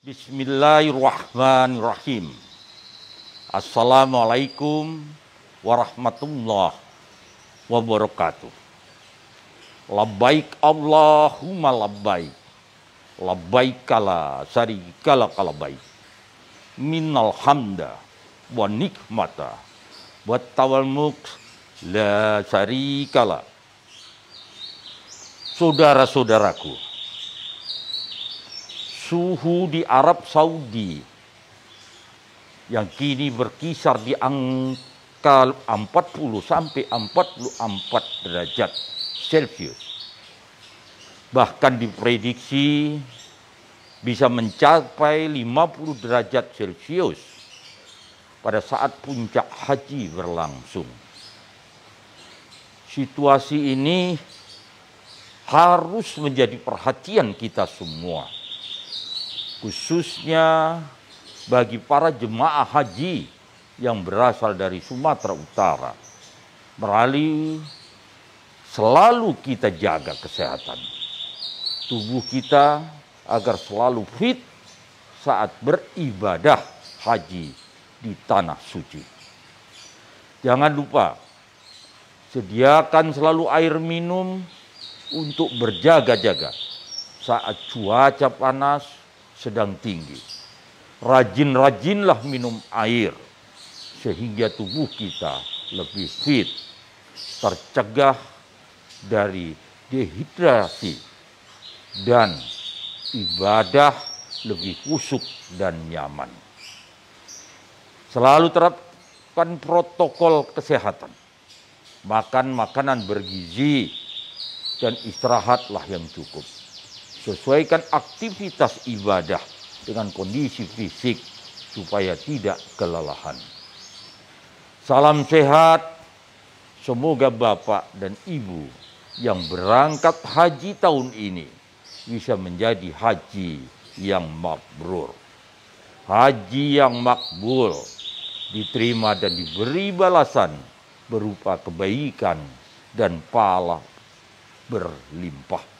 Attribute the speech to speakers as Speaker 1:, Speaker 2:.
Speaker 1: Bismillahirrahmanirrahim. Assalamualaikum warahmatullahi wabarakatuh. Labbaik Allahumma labbaik. Labbaik kala sari kala kala baik. Minnal hamda wa nikmata wa tawal mulk la kala. Saudara-saudaraku, suhu di Arab Saudi yang kini berkisar di angka 40 sampai 44 derajat Celcius. Bahkan diprediksi bisa mencapai 50 derajat Celcius pada saat puncak haji berlangsung. Situasi ini harus menjadi perhatian kita semua khususnya bagi para jemaah haji yang berasal dari Sumatera Utara. Beralih selalu kita jaga kesehatan tubuh kita agar selalu fit saat beribadah haji di tanah suci. Jangan lupa sediakan selalu air minum untuk berjaga-jaga saat cuaca panas sedang tinggi. Rajin-rajinlah minum air sehingga tubuh kita lebih fit, tercegah dari dehidrasi dan ibadah lebih kusuk dan nyaman. Selalu terapkan protokol kesehatan. Makan makanan bergizi dan istirahatlah yang cukup. Sesuaikan aktivitas ibadah dengan kondisi fisik supaya tidak kelelahan. Salam sehat. Semoga Bapak dan Ibu yang berangkat haji tahun ini bisa menjadi haji yang makbrur. Haji yang makbul diterima dan diberi balasan berupa kebaikan dan pahala berlimpah.